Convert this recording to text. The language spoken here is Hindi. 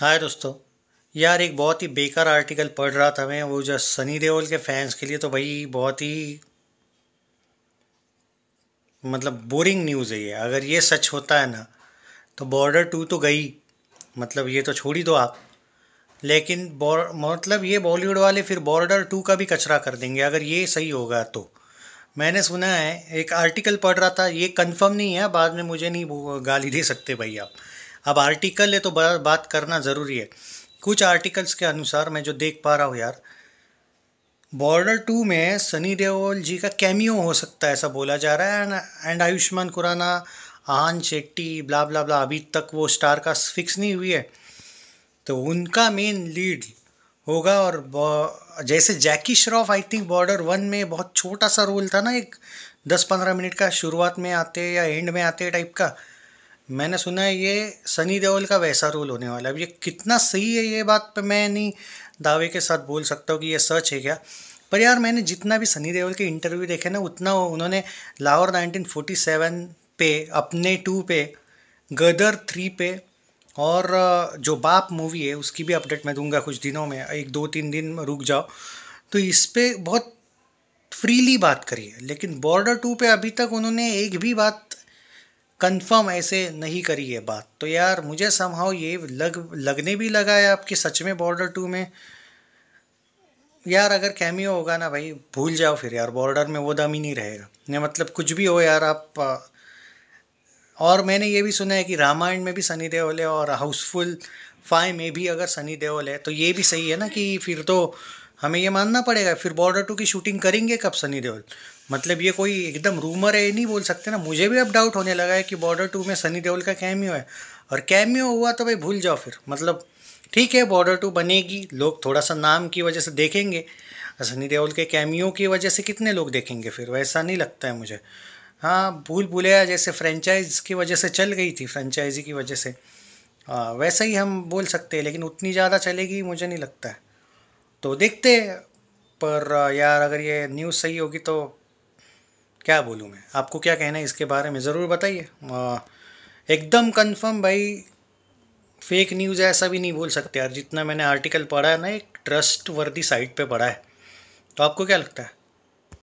हाय दोस्तों यार एक बहुत ही बेकार आर्टिकल पढ़ रहा था मैं वो जो सनी देओल के फैंस के लिए तो भाई बहुत ही मतलब बोरिंग न्यूज़ है ये अगर ये सच होता है ना तो बॉर्डर टू तो गई मतलब ये तो छोड़ ही दो आप लेकिन मतलब ये बॉलीवुड वाले फिर बॉर्डर टू का भी कचरा कर देंगे अगर ये सही होगा तो मैंने सुना है एक आर्टिकल पढ़ रहा था ये कंफर्म नहीं है बाद में मुझे नहीं गाली दे सकते भाई आप अब आर्टिकल है तो बात करना ज़रूरी है कुछ आर्टिकल्स के अनुसार मैं जो देख पा रहा हूँ यार बॉर्डर टू में सनी देओल जी का कैमियो हो सकता है ऐसा बोला जा रहा है and and Ayushmann Khurrana Aahan Shetty blah blah blah अभी तक वो स्टार का फिक्स नहीं हुई है तो उनका मेन लीड होगा और जैसे Jackie Shroff I think Border one में बहुत छोटा सा रोल था ना एक दस पंद्रह मिनट का शुरुआत में आते या एंड में आते टाइप का मैंने सुना है ये सनी देओल का वैसा रोल होने वाला है अब ये कितना सही है ये बात पे मैं नहीं दावे के साथ बोल सकता हूँ कि ये सच है क्या पर यार मैंने जितना भी सनी देओल के इंटरव्यू देखे ना उतना उन्होंने लाहौर 1947 पे अपने टू पे गदर थ्री पे और जो बाप मूवी है उसकी भी अपडेट मैं दूंगा कुछ दिनों में एक दो तीन दिन रुक जाओ तो इस पर बहुत फ्रीली बात करी है लेकिन बॉर्डर टू पे अभी तक उन्होंने एक भी बात कंफर्म ऐसे नहीं करी है बात तो यार मुझे समहाउ ये लग लगने भी लगा है आपकी सच में बॉर्डर टू में यार अगर कैमियो होगा ना भाई भूल जाओ फिर यार बॉर्डर में वो दम ही नहीं रहेगा नहीं मतलब कुछ भी हो यार आप और मैंने ये भी सुना है कि रामायण में भी सनी देओल है और हाउसफुल फाइव में भी अगर सनी देओल है तो ये भी सही है ना कि फिर तो हमें ये मानना पड़ेगा फिर बॉर्डर टू की शूटिंग करेंगे कब सनी देओल मतलब ये कोई एकदम रूमर है ये नहीं बोल सकते ना मुझे भी अब डाउट होने लगा है कि बॉर्डर टू में सनी देओल का कैमियो है और कैमियो हुआ तो भाई भूल जाओ फिर मतलब ठीक है बॉर्डर टू बनेगी लोग थोड़ा सा नाम की वजह से देखेंगे सनी देओल के कैमियो की वजह से कितने लोग देखेंगे फिर वैसा नहीं लगता है मुझे हाँ भूल भूलैया जैसे फ्रेंचाइज की वजह से चल गई थी फ्रेंचाइजी की वजह से आ, हाँ, वैसे ही हम बोल सकते हैं लेकिन उतनी ज़्यादा चलेगी मुझे नहीं लगता है तो देखते पर यार अगर ये न्यूज़ सही होगी तो क्या बोलूँ मैं आपको क्या कहना है इसके बारे में ज़रूर बताइए एकदम कंफर्म भाई फेक न्यूज़ है ऐसा भी नहीं बोल सकते यार जितना मैंने आर्टिकल पढ़ा है ना एक ट्रस्ट वर्दी साइट पे पढ़ा है तो आपको क्या लगता है